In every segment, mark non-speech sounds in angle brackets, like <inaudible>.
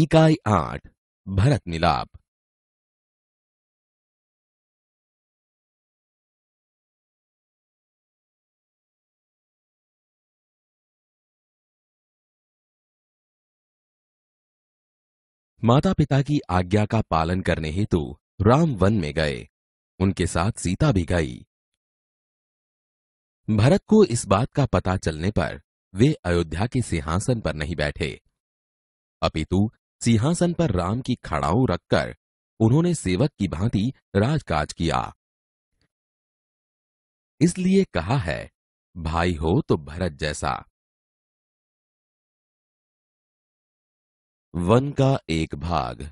इकाई आठ भरत मिलाप माता पिता की आज्ञा का पालन करने हेतु राम वन में गए उनके साथ सीता भी गई भरत को इस बात का पता चलने पर वे अयोध्या के सिंहासन पर नहीं बैठे अपितु सिंहासन पर राम की खड़ाऊ रखकर उन्होंने सेवक की भांति राजकाज किया इसलिए कहा है भाई हो तो भरत जैसा वन का एक भाग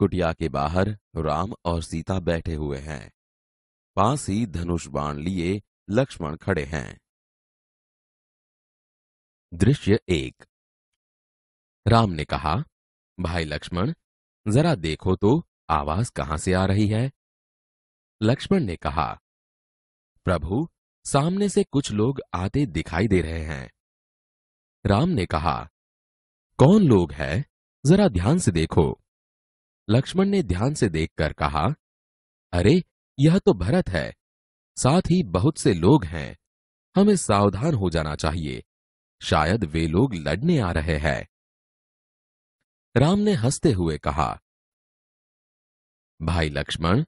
कुटिया के बाहर राम और सीता बैठे हुए हैं पास ही धनुष बाण लिए लक्ष्मण खड़े हैं दृश्य एक राम ने कहा भाई लक्ष्मण जरा देखो तो आवाज कहां से आ रही है लक्ष्मण ने कहा प्रभु सामने से कुछ लोग आते दिखाई दे रहे हैं राम ने कहा कौन लोग है जरा ध्यान से देखो लक्ष्मण ने ध्यान से देखकर कहा अरे यह तो भरत है साथ ही बहुत से लोग हैं हमें सावधान हो जाना चाहिए शायद वे लोग लड़ने आ रहे हैं राम ने हंसते हुए कहा भाई लक्ष्मण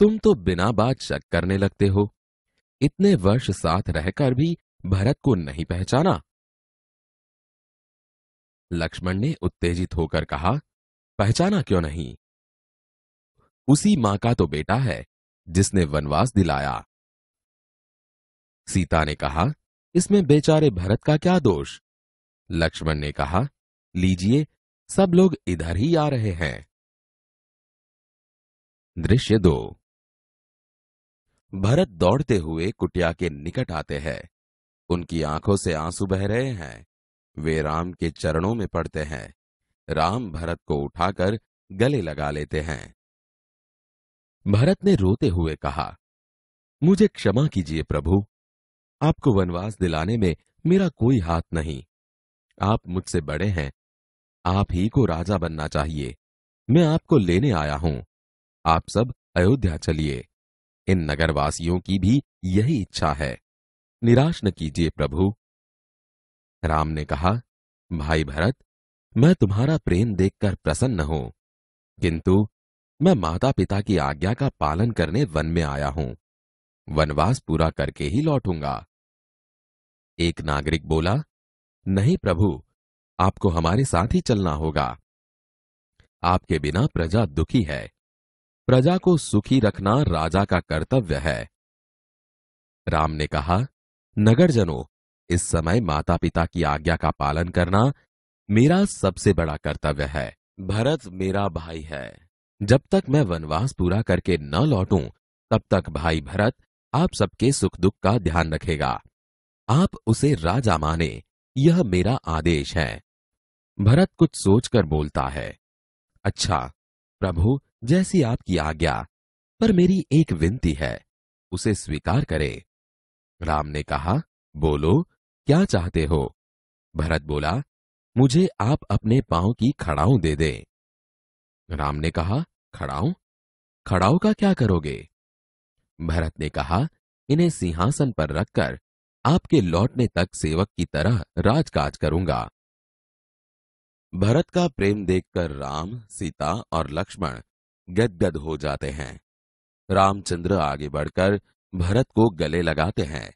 तुम तो बिना बात शक करने लगते हो इतने वर्ष साथ रहकर भी भरत को नहीं पहचाना लक्ष्मण ने उत्तेजित होकर कहा पहचाना क्यों नहीं उसी मां का तो बेटा है जिसने वनवास दिलाया सीता ने कहा इसमें बेचारे भरत का क्या दोष लक्ष्मण ने कहा लीजिए सब लोग इधर ही आ रहे हैं दृश्य दो भरत दौड़ते हुए कुटिया के निकट आते हैं उनकी आंखों से आंसू बह रहे हैं वे राम के चरणों में पड़ते हैं राम भरत को उठाकर गले लगा लेते हैं भरत ने रोते हुए कहा मुझे क्षमा कीजिए प्रभु आपको वनवास दिलाने में मेरा कोई हाथ नहीं आप मुझसे बड़े हैं आप ही को राजा बनना चाहिए मैं आपको लेने आया हूं आप सब अयोध्या चलिए इन नगरवासियों की भी यही इच्छा है निराश न कीजिए प्रभु राम ने कहा भाई भरत मैं तुम्हारा प्रेम देखकर प्रसन्न हूं किंतु मैं माता पिता की आज्ञा का पालन करने वन में आया हूं वनवास पूरा करके ही लौटूंगा एक नागरिक बोला नहीं प्रभु आपको हमारे साथ ही चलना होगा आपके बिना प्रजा दुखी है प्रजा को सुखी रखना राजा का कर्तव्य है राम ने कहा नगरजनों इस समय माता पिता की आज्ञा का पालन करना मेरा सबसे बड़ा कर्तव्य है भरत मेरा भाई है जब तक मैं वनवास पूरा करके न लौटूं, तब तक भाई भरत आप सबके सुख दुख का ध्यान रखेगा आप उसे राजा माने यह मेरा आदेश है भरत कुछ सोचकर बोलता है अच्छा प्रभु जैसी आपकी आज्ञा पर मेरी एक विनती है उसे स्वीकार करें राम ने कहा बोलो क्या चाहते हो भरत बोला मुझे आप अपने पांव की खड़ाऊ दे दें राम ने कहा खड़ाऊ खड़ाऊ का क्या करोगे भरत ने कहा इन्हें सिंहासन पर रखकर आपके लौटने तक सेवक की तरह राजकाज करूंगा भरत का प्रेम देखकर राम सीता और लक्ष्मण गदगद हो जाते हैं रामचंद्र आगे बढ़कर भरत को गले लगाते हैं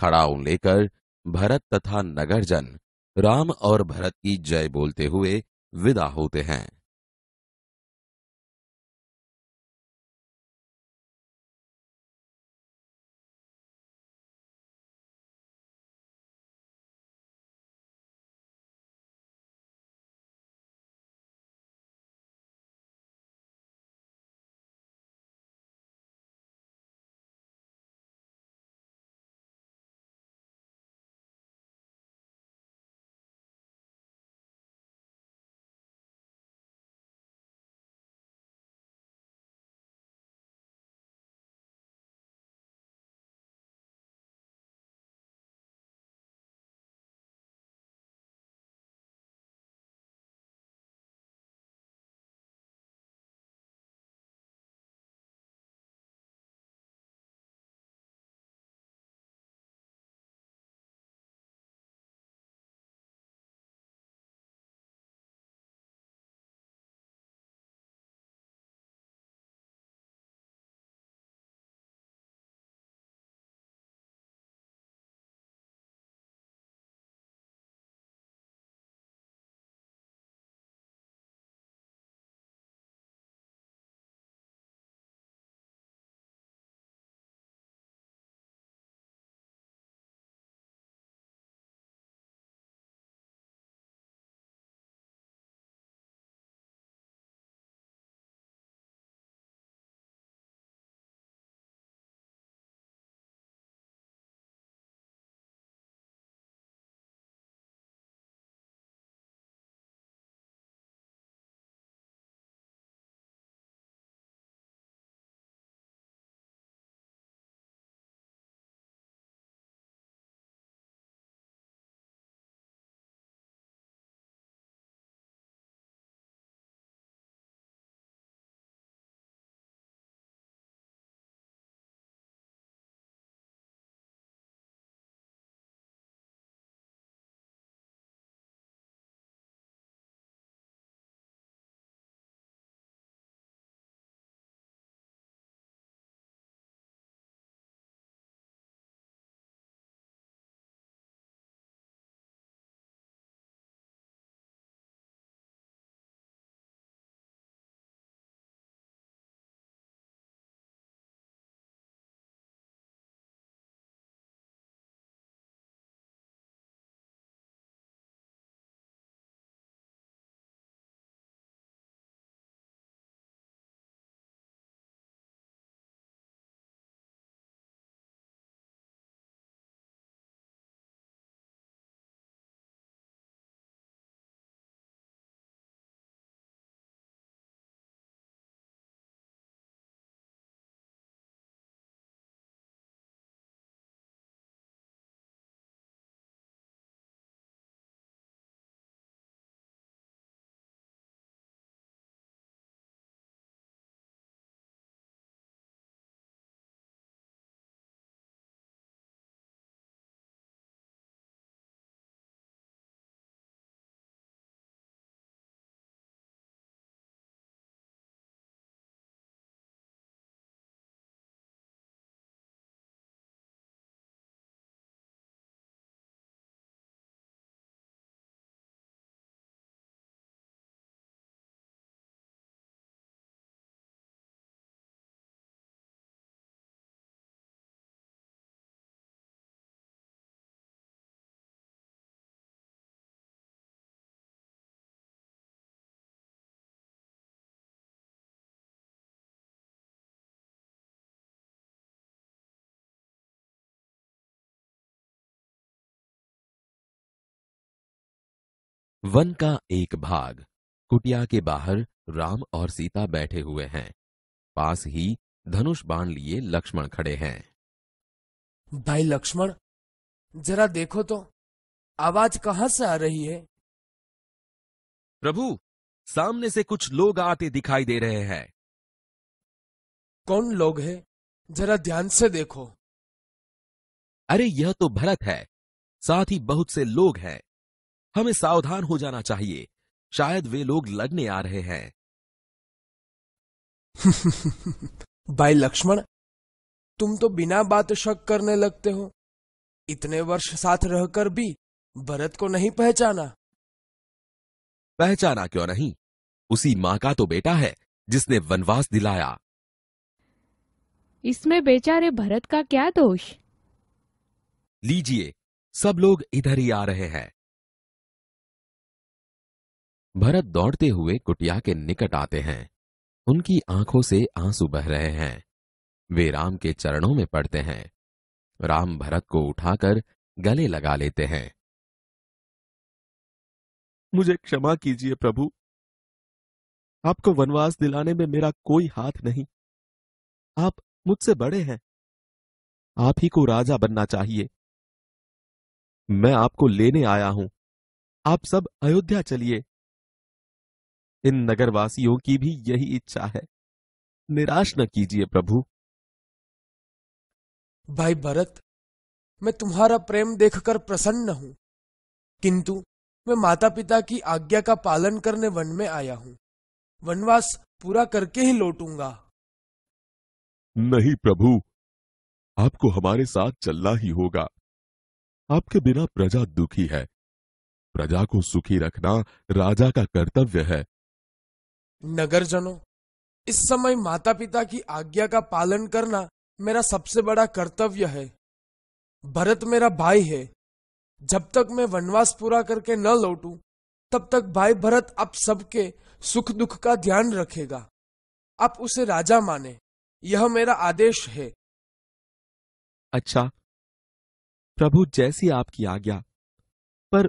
खड़ाऊ लेकर भरत तथा नगरजन राम और भरत की जय बोलते हुए विदा होते हैं वन का एक भाग कुटिया के बाहर राम और सीता बैठे हुए हैं पास ही धनुष बाण लिए लक्ष्मण खड़े हैं भाई लक्ष्मण जरा देखो तो आवाज कहां से आ रही है प्रभु सामने से कुछ लोग आते दिखाई दे रहे हैं कौन लोग हैं? जरा ध्यान से देखो अरे यह तो भरत है साथ ही बहुत से लोग हैं हमें सावधान हो जाना चाहिए शायद वे लोग लड़ने आ रहे हैं <laughs> भाई लक्ष्मण तुम तो बिना बात शक करने लगते हो इतने वर्ष साथ रहकर भी भरत को नहीं पहचाना पहचाना क्यों नहीं उसी मां का तो बेटा है जिसने वनवास दिलाया इसमें बेचारे भरत का क्या दोष लीजिए सब लोग इधर ही आ रहे हैं भरत दौड़ते हुए कुटिया के निकट आते हैं उनकी आंखों से आंसू बह रहे हैं वे राम के चरणों में पड़ते हैं राम भरत को उठाकर गले लगा लेते हैं मुझे क्षमा कीजिए प्रभु आपको वनवास दिलाने में मेरा कोई हाथ नहीं आप मुझसे बड़े हैं आप ही को राजा बनना चाहिए मैं आपको लेने आया हूं आप सब अयोध्या चलिए इन नगरवासियों की भी यही इच्छा है निराश न कीजिए प्रभु भाई भरत मैं तुम्हारा प्रेम देखकर प्रसन्न हूं किंतु मैं माता पिता की आज्ञा का पालन करने वन में आया हूं वनवास पूरा करके ही लौटूंगा नहीं प्रभु आपको हमारे साथ चलना ही होगा आपके बिना प्रजा दुखी है प्रजा को सुखी रखना राजा का कर्तव्य है नगरजनों इस समय माता पिता की आज्ञा का पालन करना मेरा सबसे बड़ा कर्तव्य है भरत मेरा भाई है जब तक मैं वनवास पूरा करके न लौटू तब तक भाई भरत आप सबके सुख दुख का ध्यान रखेगा आप उसे राजा माने यह मेरा आदेश है अच्छा प्रभु जैसी आपकी आज्ञा पर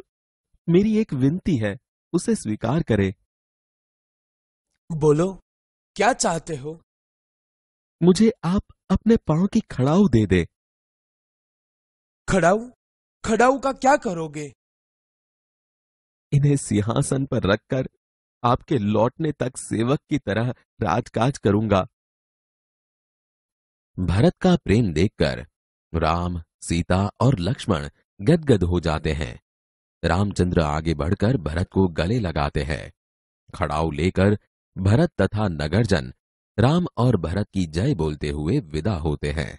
मेरी एक विनती है उसे स्वीकार करें बोलो क्या चाहते हो मुझे आप अपने पांव की खड़ाऊ दे दे खड़ाऊ खड़ाऊ का क्या करोगे इन्हें सिंहासन पर रखकर आपके लौटने तक सेवक की तरह राजकाज करूंगा भरत का प्रेम देखकर राम सीता और लक्ष्मण गदगद हो जाते हैं रामचंद्र आगे बढ़कर भरत को गले लगाते हैं खड़ाऊ लेकर भरत तथा नगरजन राम और भरत की जय बोलते हुए विदा होते हैं